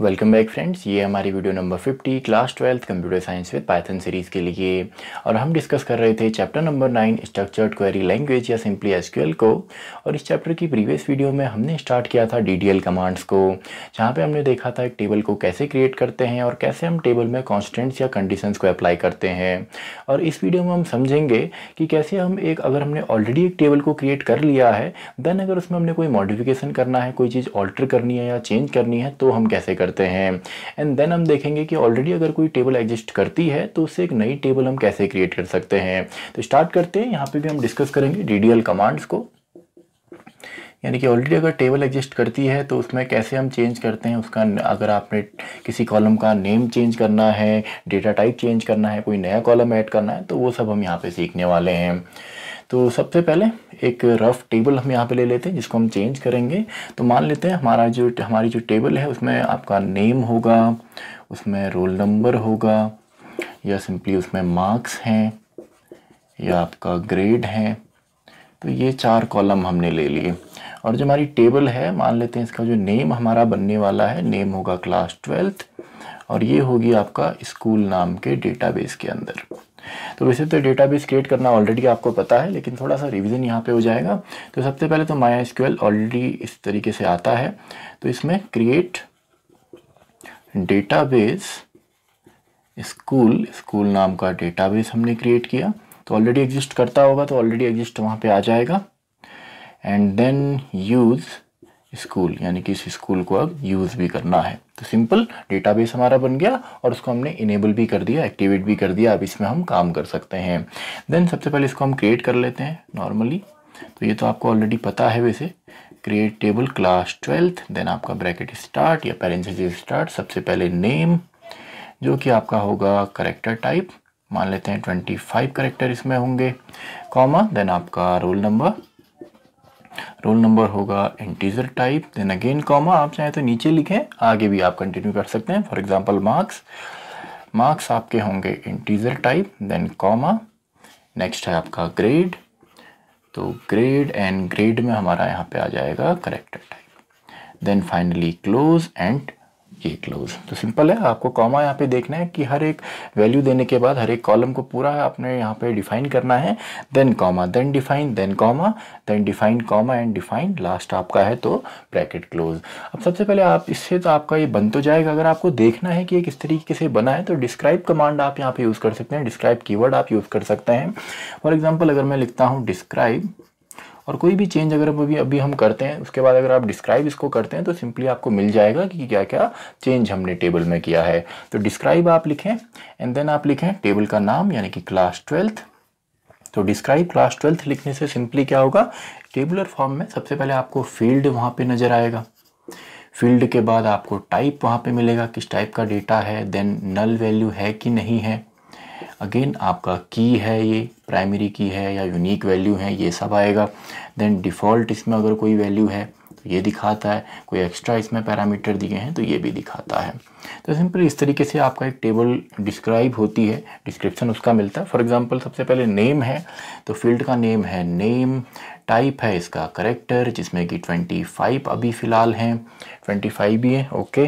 welcome back friends ये हमारी video number 50 class twelfth computer science with Python series के लिए और हम डिस्कस कर रहे थे chapter number nine structured query language या सिंपली एसक्यूएल को और इस चैप्टर की प्रीवियस वीडियो में हमने स्टार्ट किया था डीडीएल कमांड्स को जहाँ पे हमने देखा था एक टेबल को कैसे क्रिएट करते हैं और कैसे हम टेबल में कॉन्स्टेंट्स या कंडीशन को अप्लाई करते हैं और इस वीडियो में हम समझेंगे कि कैसे हम एक अगर हमने ऑलरेडी एक टेबल को क्रिएट कर लिया है देन अगर उसमें हमने कोई मॉडिफिकेशन करना है कोई चीज़ ऑल्टर करनी है या चेंज करनी है तो हम कैसे करते हैं एंड देन हम देखेंगे कि ऑलरेडी अगर कोई टेबल एग्जिस्ट करती है तो उसे एक नई टेबल हम कैसे क्रिएट कर सकते हैं तो स्टार्ट करते हैं यहाँ पे भी हम डिस्कस करेंगे डी कमांड्स को यानी कि ऑलरेडी अगर टेबल एग्जिस्ट करती है तो उसमें कैसे हम चेंज करते हैं उसका अगर आपने किसी कॉलम का नेम चेंज करना है डेटा टाइप चेंज करना है कोई नया कॉलम ऐड करना है तो वो सब हम यहाँ पे सीखने वाले हैं तो सबसे पहले एक रफ टेबल हम यहाँ पे ले लेते हैं जिसको हम चेंज करेंगे तो मान लेते हैं हमारा जो हमारी जो टेबल है उसमें आपका नेम होगा उसमें रोल नंबर होगा या सिंपली उसमें मार्क्स हैं या आपका ग्रेड है तो ये चार कॉलम हमने ले लिए और जो हमारी टेबल है मान लेते हैं इसका जो नेम हमारा बनने वाला है नेम होगा क्लास ट्वेल्थ और ये होगी आपका स्कूल नाम के डेटाबेस के अंदर तो वैसे तो डेटाबेस क्रिएट करना ऑलरेडी आपको पता है लेकिन थोड़ा सा रिवीजन यहाँ पे हो जाएगा तो सबसे पहले तो माया स्क्यूएल ऑलरेडी इस तरीके से आता है तो इसमें क्रिएट डेटाबेस स्कूल स्कूल नाम का डेटाबेस हमने क्रिएट किया तो ऑलरेडी एग्जिस्ट करता होगा तो ऑलरेडी एग्जिस्ट वहाँ पे आ जाएगा एंड देन यूज़ स्कूल यानी कि इस स्कूल को अब यूज़ भी करना है तो सिंपल डेटाबेस हमारा बन गया और उसको हमने इनेबल भी कर दिया एक्टिवेट भी कर दिया अब इसमें हम काम कर सकते हैं देन सबसे पहले इसको हम क्रिएट कर लेते हैं नॉर्मली तो ये तो आपको ऑलरेडी पता है वैसे create table class twelfth then आपका ब्रैकेट स्टार्ट या पेरेंसेज स्टार्ट सबसे पहले नेम जो कि आपका होगा करेक्टर टाइप मान लेते हैं ट्वेंटी फाइव करेक्टर इसमें होंगे कॉमा देन आपका रोल नंबर रोल नंबर होगा integer type then again comma आप चाहें तो नीचे लिखें आगे भी आप कंटिन्यू कर सकते हैं फॉर एग्जांपल मार्क्स मार्क्स आपके होंगे integer type then comma next है आपका ग्रेड तो ग्रेड एंड ग्रेड में हमारा यहाँ पे आ जाएगा character type then finally close and ये क्लोज तो सिंपल है आपको कॉमा यहाँ पे देखना है कि हर एक वैल्यू देने के बाद हर एक कॉलम को पूरा आपने यहाँ पे डिफाइन करना है then comma then define then comma then define comma and define last आपका है तो ब्रैकेट क्लोज अब सबसे पहले आप इससे तो आपका ये बन तो जाएगा अगर आपको देखना है कि ये किस तरीके से बना है तो डिस्क्राइब कमांड आप यहाँ पे यूज़ कर सकते हैं डिस्क्राइब की आप यूज़ कर सकते हैं फॉर एग्जाम्पल अगर मैं लिखता हूँ डिस्क्राइब और कोई भी चेंज अगर अभी अभी हम करते हैं उसके बाद अगर आप डिस्क्राइब इसको करते हैं तो सिंपली आपको मिल जाएगा कि क्या क्या चेंज हमने टेबल में किया है तो डिस्क्राइब आप लिखें एंड देन आप लिखें टेबल का नाम यानी कि क्लास ट्वेल्थ तो डिस्क्राइब क्लास ट्वेल्थ लिखने से सिंपली क्या होगा टेबुलर फॉर्म में सबसे पहले आपको फील्ड वहाँ पर नज़र आएगा फील्ड के बाद आपको टाइप वहाँ पे मिलेगा किस टाइप का डेटा है देन नल वैल्यू है कि नहीं है अगेन आपका की है ये प्राइमरी की है या यूनिक वैल्यू है ये सब आएगा देन डिफ़ॉल्ट इसमें अगर कोई वैल्यू है तो ये दिखाता है कोई एक्स्ट्रा इसमें पैरामीटर दिए हैं तो ये भी दिखाता है तो सिंपल इस तरीके से आपका एक टेबल डिस्क्राइब होती है डिस्क्रिप्शन उसका मिलता है फॉर एग्जांपल सबसे पहले नेम है तो फील्ड का नेम है नेम टाइप है इसका करेक्टर जिसमें कि 25 अभी फ़िलहाल हैं 25 भी है ओके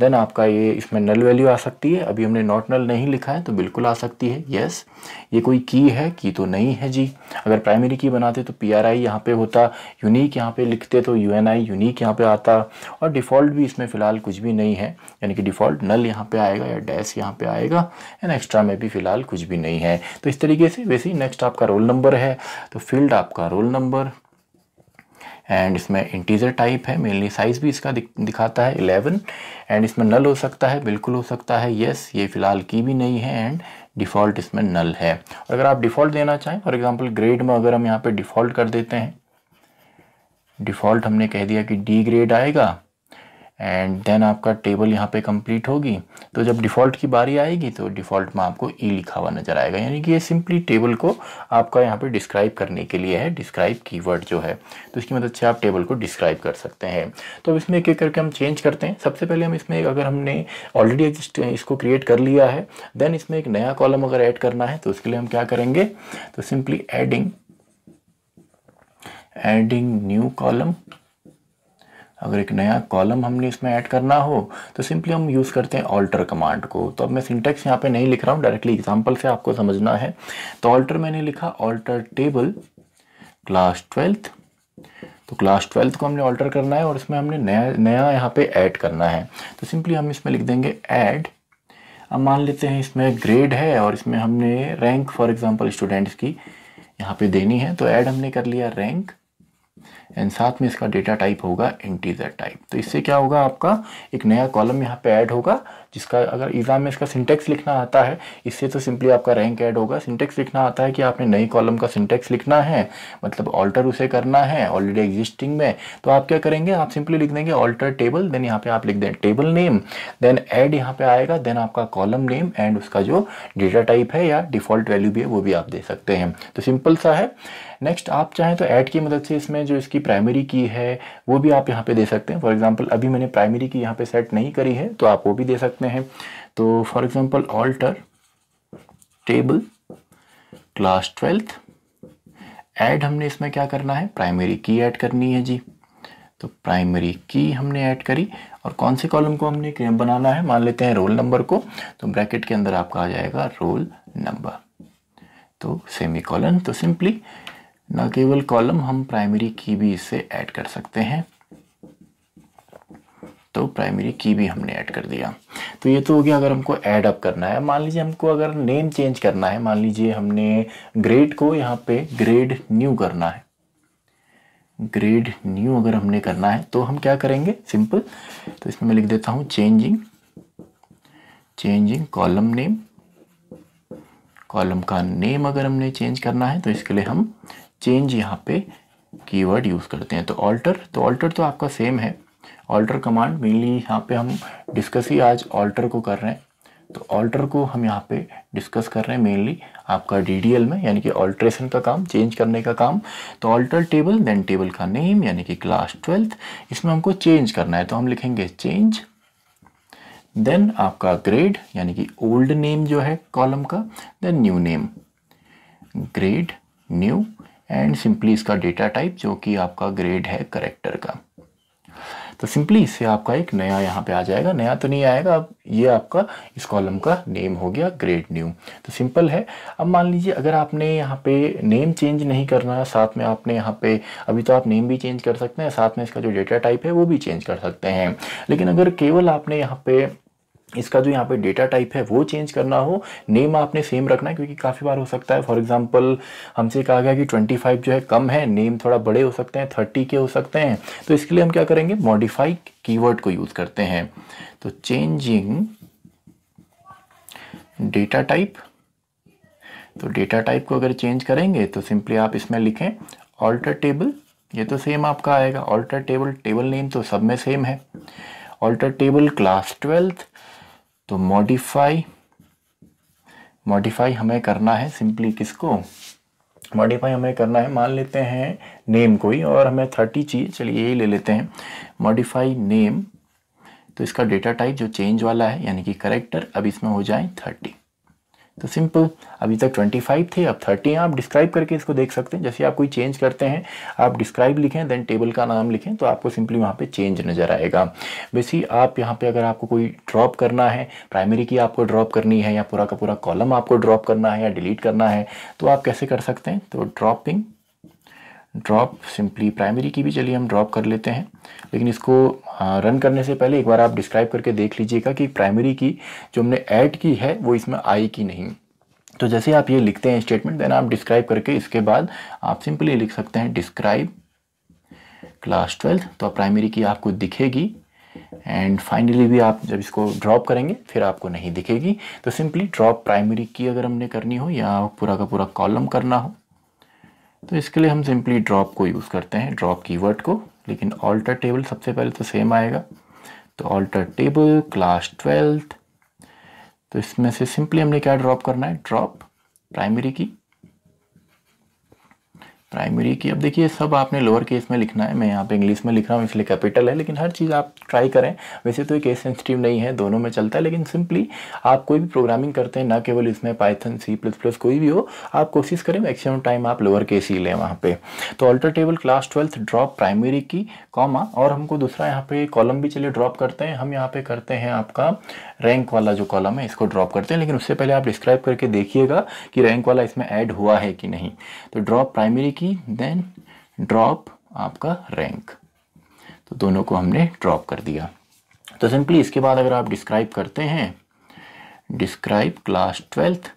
देन आपका ये इसमें नल वैल्यू आ सकती है अभी हमने नॉट नल नहीं लिखा है तो बिल्कुल आ सकती है येस ये कोई की है की तो नहीं है जी अगर प्राइमरी की बनाते तो पी आर आई यहाँ पर होता यूनिक यहाँ पर लिखते तो यू एन आई यूनिक यहाँ पर आता और डिफ़ॉल्ट भी इसमें फ़िलहाल कुछ भी नहीं है यानी कि डिफ़ॉल्ट नल यहाँ पर आएगा या डैस यहाँ पर आएगा एंड एक्स्ट्रा में भी फ़िलहाल कुछ भी नहीं है तो इस तरीके से वैसे ही नेक्स्ट आपका रोल नंबर है तो फील्ड आपका रोल नंबर एंड इसमें इंटीजर टाइप है मेनली साइज़ भी इसका दिखाता है 11 एंड इसमें नल हो सकता है बिल्कुल हो सकता है येस ये फ़िलहाल की भी नहीं है एंड डिफ़ॉल्ट इसमें नल है और अगर आप डिफ़ॉल्ट देना चाहें फॉर एग्जांपल ग्रेड में अगर हम यहाँ पे डिफ़ॉल्ट कर देते हैं डिफ़ॉल्ट हमने कह दिया कि डी ग्रेड आएगा एंड देन आपका टेबल यहाँ पे कंप्लीट होगी तो जब डिफ़ॉल्ट की बारी आएगी तो डिफ़ॉल्ट में आपको ई e लिखा हुआ नज़र आएगा यानी कि ये सिंपली टेबल को आपका यहाँ पे डिस्क्राइब करने के लिए है डिस्क्राइब कीवर्ड जो है तो इसकी मदद मतलब से आप टेबल को डिस्क्राइब कर सकते हैं तो अब इसमें एक एक करके हम चेंज करते हैं सबसे पहले हम इसमें अगर हमने ऑलरेडी इसको क्रिएट कर लिया है देन इसमें एक नया कॉलम अगर ऐड करना है तो उसके लिए हम क्या करेंगे तो simply adding adding new column अगर एक नया कॉलम हमने इसमें ऐड करना हो तो सिंपली हम यूज़ करते हैं ऑल्टर कमांड को तो अब मैं सिंटेक्स यहाँ पे नहीं लिख रहा हूँ डायरेक्टली एग्जांपल से आपको समझना है तो ऑल्टर मैंने लिखा ऑल्टर टेबल क्लास ट्वेल्थ तो क्लास ट्वेल्थ को हमने ऑल्टर करना है और इसमें हमने नया नया यहाँ पे ऐड करना है तो सिंपली हम इसमें लिख देंगे ऐड अब मान लेते हैं इसमें ग्रेड है और इसमें हमने रैंक फॉर एग्जाम्पल स्टूडेंट्स की यहाँ पे देनी है तो ऐड हमने कर लिया रैंक एंड साथ में इसका डेटा टाइप होगा इंटीजर टाइप तो इससे क्या होगा आपका एक नया कॉलम यहाँ पे ऐड होगा जिसका अगर एग्ज़ाम में इसका सिंटेक्स लिखना आता है इससे तो सिंपली आपका रैंक ऐड होगा सिंटेक्स लिखना आता है कि आपने नई कॉलम का सिंटेक्स लिखना है मतलब ऑल्टर उसे करना है ऑलरेडी एग्जिस्टिंग में तो आप क्या करेंगे आप सिंपली लिख देंगे ऑल्टर टेबल देन यहाँ पे आप लिख दें टेबल नेम देन एड यहाँ पे आएगा देन आपका कॉलम नेम एंड उसका जो डेटा टाइप है या डिफॉल्ट वैल्यू भी है वो भी आप दे सकते हैं तो सिंपल सा है नेक्स्ट आप चाहें तो ऐड की मदद से इसमें जो इसकी प्राइमरी की है वो भी आप यहाँ पे दे सकते हैं फॉर एग्जाम्पल अभी मैंने प्राइमरी की यहाँ पे सेट नहीं करी है तो आप वो भी दे सकते सकते हैं तो for example alter table class twelfth add हमने इसमें क्या करना है प्राइमरी की ऐड करनी है जी तो प्राइमरी की हमने ऐड करी और कौन से कॉलम को हमने बनाना है मान लेते हैं रोल नंबर को तो ब्रैकेट के अंदर आपका आ जाएगा रोल नंबर तो सेमी कॉलम तो सिंपली न केवल कॉलम हम प्राइमरी की भी इससे ऐड कर सकते हैं तो प्राइमरी की भी हमने ऐड कर दिया तो ये तो हो गया अगर हमको ऐड अप करना है मान लीजिए हमको अगर नेम चेंज करना है मान लीजिए हमने ग्रेड को यहाँ पे ग्रेड न्यू करना है ग्रेड न्यू अगर हमने करना है तो हम क्या करेंगे सिंपल तो इसमें मैं लिख देता हूँ changing changing column name column का नेम अगर हमने चेंज करना है तो इसके लिए हम चेंज यहाँ पे कीवर्ड यूज़ करते हैं तो ऑल्टर तो ऑल्टर तो आपका सेम है ऑल्टर कमांड मेनली यहाँ पे हम डिस्कस ही आज ऑल्टर को कर रहे हैं तो ऑल्टर को हम यहाँ पे डिस्कस कर रहे हैं मेनली आपका डी में यानी कि ऑल्ट्रेशन का काम चेंज करने का काम तो ऑल्टर टेबल देन टेबल का नेम यानी कि क्लास ट्वेल्थ इसमें हमको चेंज करना है तो हम लिखेंगे चेंज देन आपका ग्रेड यानी कि ओल्ड नेम जो है कॉलम का then new name grade new and simply इसका डेटा टाइप जो कि आपका ग्रेड है करेक्टर का तो सिंपली इससे आपका एक नया यहाँ पे आ जाएगा नया तो नहीं आएगा अब ये आपका इस कॉलम का नेम हो गया ग्रेड न्यू तो सिंपल है अब मान लीजिए अगर आपने यहाँ पे नेम चेंज नहीं करना है साथ में आपने यहाँ पे अभी तो आप नेम भी चेंज कर सकते हैं साथ में इसका जो डेटा टाइप है वो भी चेंज कर सकते हैं लेकिन अगर केवल आपने यहाँ पे इसका जो यहाँ पे डेटा टाइप है वो चेंज करना हो नेम आपने सेम रखना है क्योंकि काफ़ी बार हो सकता है फॉर एग्जांपल हमसे कहा गया कि 25 जो है कम है नेम थोड़ा बड़े हो सकते हैं 30 के हो सकते हैं तो इसके लिए हम क्या करेंगे मॉडिफाई कीवर्ड को यूज़ करते हैं तो चेंजिंग डेटा टाइप तो डेटा टाइप को अगर चेंज करेंगे तो सिंपली आप इसमें लिखें ऑल्टर टेबल ये तो सेम आपका आएगा ऑल्टर टेबल टेबल नेम तो सब में सेम है ऑल्टर टेबल क्लास ट्वेल्थ तो मॉडिफाई मॉडिफाई हमें करना है सिंपली किसको मॉडिफाई हमें करना है मान लेते हैं नेम कोई और हमें थर्टी चाहिए चलिए यही ले लेते हैं मॉडिफाई नेम तो इसका डेटा टाइप जो चेंज वाला है यानी कि करेक्टर अब इसमें हो जाए थर्टी तो सिंपल अभी तक 25 थे अब 30 हैं आप डिस्क्राइब करके इसको देख सकते हैं जैसे आप कोई चेंज करते हैं आप डिस्क्राइब लिखें देन टेबल का नाम लिखें तो आपको सिंपली वहाँ पे चेंज नज़र आएगा वैसे आप यहाँ पे अगर आपको कोई ड्रॉप करना है प्राइमरी की आपको ड्रॉप करनी है या पूरा का पूरा कॉलम आपको ड्रॉप करना है या डिलीट करना है तो आप कैसे कर सकते हैं तो ड्रॉपिंग ड्रॉप सिंपली प्राइमरी की भी चलिए हम ड्रॉप कर लेते हैं लेकिन इसको रन करने से पहले एक बार आप डिस्क्राइब करके देख लीजिएगा कि प्राइमरी की जो हमने ऐड की है वो इसमें आई की नहीं तो जैसे आप ये लिखते हैं स्टेटमेंट देन आप डिस्क्राइब करके इसके बाद आप सिंपली लिख सकते हैं डिस्क्राइब क्लास ट्वेल्थ तो प्राइमरी की आपको दिखेगी एंड फाइनली भी आप जब इसको ड्रॉप करेंगे फिर आपको नहीं दिखेगी तो सिंपली ड्रॉप प्राइमरी की अगर हमने करनी हो या पूरा का पूरा कॉलम करना हो तो इसके लिए हम सिंपली ड्रॉप को यूज़ करते हैं ड्रॉप कीवर्ड को लेकिन ऑल्टर टेबल सबसे पहले तो सेम आएगा तो ऑल्टर टेबल क्लास ट्वेल्थ तो इसमें से सिंपली हमने क्या ड्रॉप करना है ड्रॉप प्राइमरी की प्राइमरी की अब देखिए सब आपने लोअर केस में लिखना है मैं यहाँ पे इंग्लिश में लिख रहा हूँ इसलिए कैपिटल है लेकिन हर चीज़ आप ट्राई करें वैसे तो ये केस सेंसिटिव नहीं है दोनों में चलता है लेकिन सिंपली आप कोई भी प्रोग्रामिंग करते हैं ना केवल इसमें पाइथन सी प्लस प्लस कोई भी हो आप कोशिश करें मैक्सिमम टाइम आप लोअर केस ही लें वहाँ पर तो alter table class twelfth drop primary key comma और हमको दूसरा यहाँ पे कॉलम भी चलिए ड्रॉप करते हैं हम यहाँ पे करते हैं आपका रैंक वाला जो कॉलम है इसको ड्रॉप करते हैं लेकिन उससे पहले आप डिस्क्राइब करके देखिएगा कि रैंक वाला इसमें ऐड हुआ है कि नहीं तो drop primary key then drop आपका रैंक तो दोनों को हमने ड्रॉप कर दिया तो सिंपली इसके बाद अगर आप डिस्क्राइब करते हैं डिस्क्राइब क्लास ट्वेल्थ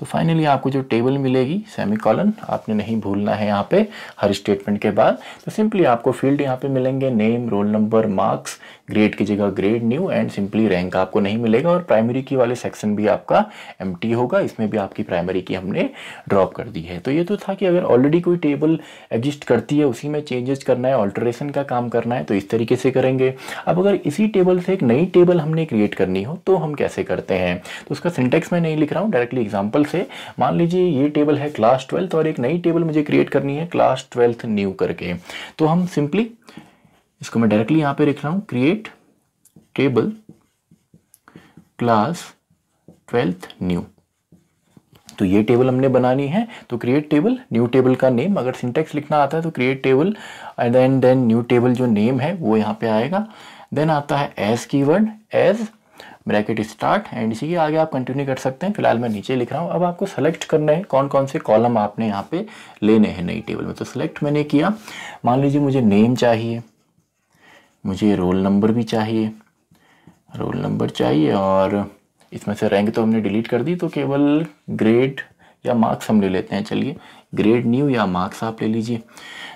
तो फाइनली आपको जो टेबल मिलेगी सेमी कॉलन आपने नहीं भूलना है यहाँ पे हर स्टेटमेंट के बाद तो सिंपली आपको फील्ड यहाँ पे मिलेंगे name roll number marks grade की जगह grade new and simply rank आपको नहीं मिलेगा और प्राइमरी की वाले सेक्शन भी आपका एम होगा इसमें भी आपकी प्राइमरी की हमने ड्रॉप कर दी है तो ये तो था कि अगर ऑलरेडी कोई टेबल एग्जिस्ट करती है उसी में चेंजेस करना है ऑल्ट्रेशन का काम करना है तो इस तरीके से करेंगे अब अगर इसी टेबल से एक नई टेबल हमने क्रिएट करनी हो तो हम कैसे करते हैं तो उसका सिंटेक्स मैं नहीं लिख रहा हूँ डायरेक्टली एग्जाम्पल से मान लीजिए ये टेबल है क्लास ट्वेल्थ और एक नई टेबल मुझे क्रिएट करनी है क्लास ट्वेल्थ न्यू करके तो हम सिंपली इसको मैं डायरेक्टली यहाँ पे लिख रहा हूँ create table class twelfth new तो ये टेबल हमने बनानी है तो क्रिएट टेबल न्यू टेबल का नेम अगर सिंटेक्स लिखना आता है तो create table and then then new table जो नेम है वो यहाँ पे आएगा देन आता है as keyword as bracket start and इसी के आगे आप कंटिन्यू कर सकते हैं फिलहाल मैं नीचे लिख रहा हूँ अब आपको सेलेक्ट करना है कौन कौन से कॉलम आपने यहाँ पे लेने हैं नई टेबल में तो सेलेक्ट मैंने किया मान लीजिए मुझे नेम चाहिए मुझे रोल नंबर भी चाहिए रोल नंबर चाहिए और इसमें से रैंक तो हमने डिलीट कर दी तो केवल ग्रेड या मार्क्स हम ले लेते हैं चलिए ग्रेड न्यू या मार्क्स आप ले लीजिए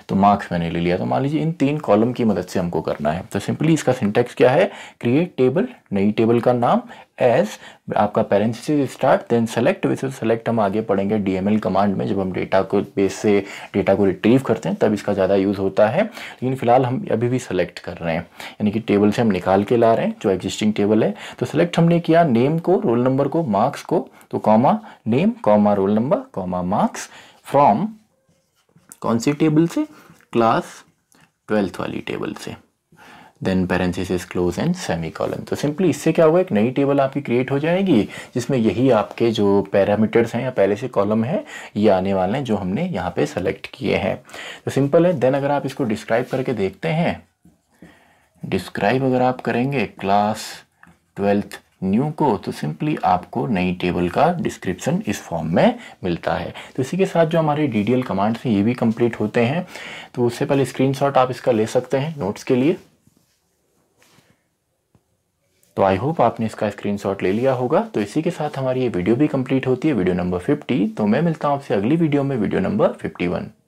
तो मार्क्स मैंने ले लिया तो मान लीजिए इन तीन कॉलम की मदद से हमको करना है तो सिंपली इसका सिंटेक्स क्या है क्रिएट टेबल नई टेबल का नाम एस आपका पेरेंट्स स्टार्ट देन सेलेक्ट विस सेलेक्ट हम आगे पढ़ेंगे डीएमएल कमांड में जब हम डेटा को बेस से डेटा को रिट्रीव करते हैं तब इसका ज़्यादा यूज़ होता है लेकिन फिलहाल हम अभी भी सेलेक्ट कर रहे हैं यानी कि टेबल से हम निकाल के ला रहे हैं जो एग्जिस्टिंग टेबल है तो सेलेक्ट हमने किया नेम को रोल नंबर को मार्क्स को तो comma name comma roll number comma marks from कौन सी टेबल से क्लास ट्वेल्थ वाली टेबल से then parentheses is close and semicolon तो सिंपली इससे क्या होगा एक नई टेबल आपकी क्रिएट हो जाएगी जिसमें यही आपके जो पैरामीटर्स हैं या पहले से कॉलम है ये आने वाले हैं जो हमने यहाँ पे सेलेक्ट किए हैं तो सिंपल है देन अगर आप इसको डिस्क्राइब करके देखते हैं डिस्क्राइब अगर आप करेंगे क्लास ट्वेल्थ न्यू को तो सिंपली आपको नई टेबल का डिस्क्रिप्शन इस फॉर्म में मिलता है तो इसी के साथ जो हमारे डी डी कमांड्स हैं ये भी कंप्लीट होते हैं तो उससे पहले स्क्रीनशॉट आप इसका ले सकते हैं नोट्स के लिए तो आई होप आपने इसका स्क्रीनशॉट ले लिया होगा तो इसी के साथ हमारी ये वीडियो भी कंप्लीट होती है वीडियो नंबर 50 तो मैं मिलता हूँ आपसे अगली वीडियो में वीडियो नंबर 51